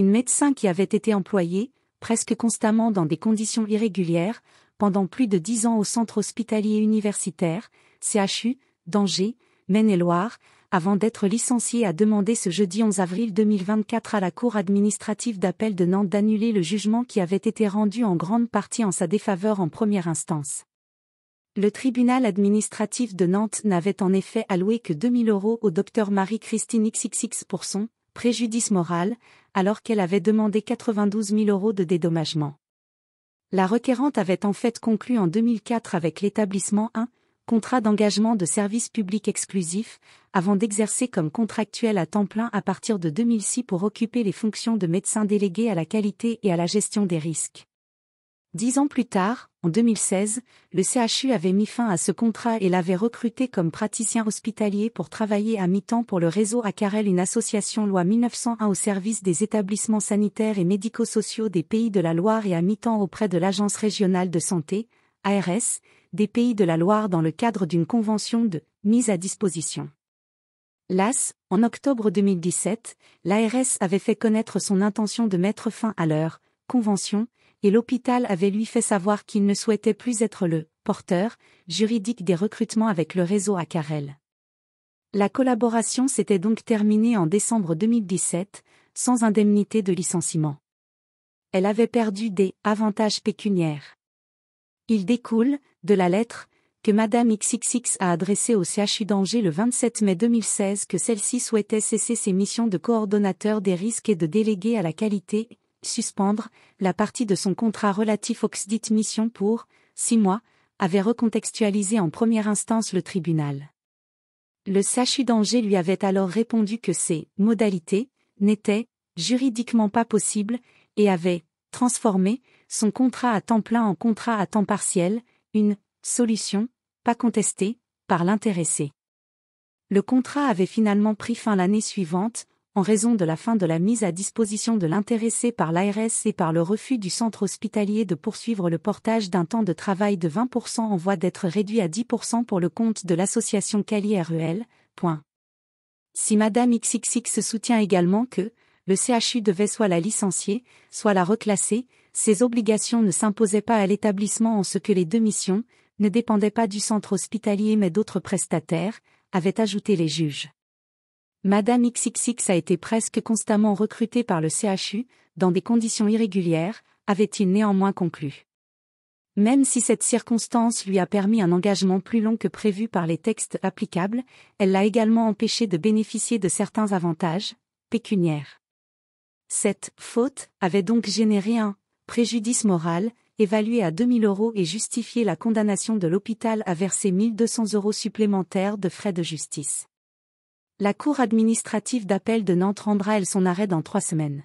une médecin qui avait été employée, presque constamment dans des conditions irrégulières, pendant plus de dix ans au centre hospitalier universitaire, CHU, d'Angers, Maine-et-Loire, avant d'être licenciée a demandé ce jeudi 11 avril 2024 à la Cour administrative d'appel de Nantes d'annuler le jugement qui avait été rendu en grande partie en sa défaveur en première instance. Le tribunal administratif de Nantes n'avait en effet alloué que 2000 euros au docteur Marie-Christine XXX pour son préjudice moral, alors qu'elle avait demandé 92 000 euros de dédommagement. La requérante avait en fait conclu en 2004 avec l'établissement 1, contrat d'engagement de service public exclusif, avant d'exercer comme contractuel à temps plein à partir de 2006 pour occuper les fonctions de médecin délégué à la qualité et à la gestion des risques. Dix ans plus tard, en 2016, le CHU avait mis fin à ce contrat et l'avait recruté comme praticien hospitalier pour travailler à mi-temps pour le réseau ACAREL, une association loi 1901 au service des établissements sanitaires et médico-sociaux des pays de la Loire et à mi-temps auprès de l'Agence régionale de santé, ARS, des pays de la Loire dans le cadre d'une convention de mise à disposition. L'AS, en octobre 2017, l'ARS avait fait connaître son intention de mettre fin à leur convention et l'hôpital avait lui fait savoir qu'il ne souhaitait plus être le porteur juridique des recrutements avec le réseau à La collaboration s'était donc terminée en décembre 2017, sans indemnité de licenciement. Elle avait perdu des avantages pécuniaires. Il découle, de la lettre, que Madame XXX a adressée au CHU d'Angers le 27 mai 2016 que celle-ci souhaitait cesser ses missions de coordonnateur des risques et de déléguer à la qualité suspendre la partie de son contrat relatif aux dites missions pour six mois avait recontextualisé en première instance le tribunal. Le SACHU d'Angers lui avait alors répondu que ces modalités n'étaient juridiquement pas possibles et avait transformé son contrat à temps plein en contrat à temps partiel, une solution pas contestée par l'intéressé. Le contrat avait finalement pris fin l'année suivante, en raison de la fin de la mise à disposition de l'intéressé par l'ARS et par le refus du centre hospitalier de poursuivre le portage d'un temps de travail de 20% en voie d'être réduit à 10% pour le compte de l'association Cali REL. Si Madame XXX soutient également que le CHU devait soit la licencier, soit la reclasser, ses obligations ne s'imposaient pas à l'établissement en ce que les deux missions ne dépendaient pas du centre hospitalier mais d'autres prestataires, avaient ajouté les juges. Madame XXX a été presque constamment recrutée par le CHU, dans des conditions irrégulières, avait-il néanmoins conclu. Même si cette circonstance lui a permis un engagement plus long que prévu par les textes applicables, elle l'a également empêché de bénéficier de certains avantages pécuniaires. Cette faute avait donc généré un préjudice moral évalué à 2000 euros et justifié la condamnation de l'hôpital à verser 1200 euros supplémentaires de frais de justice. La Cour administrative d'appel de Nantes rendra elle son arrêt dans trois semaines.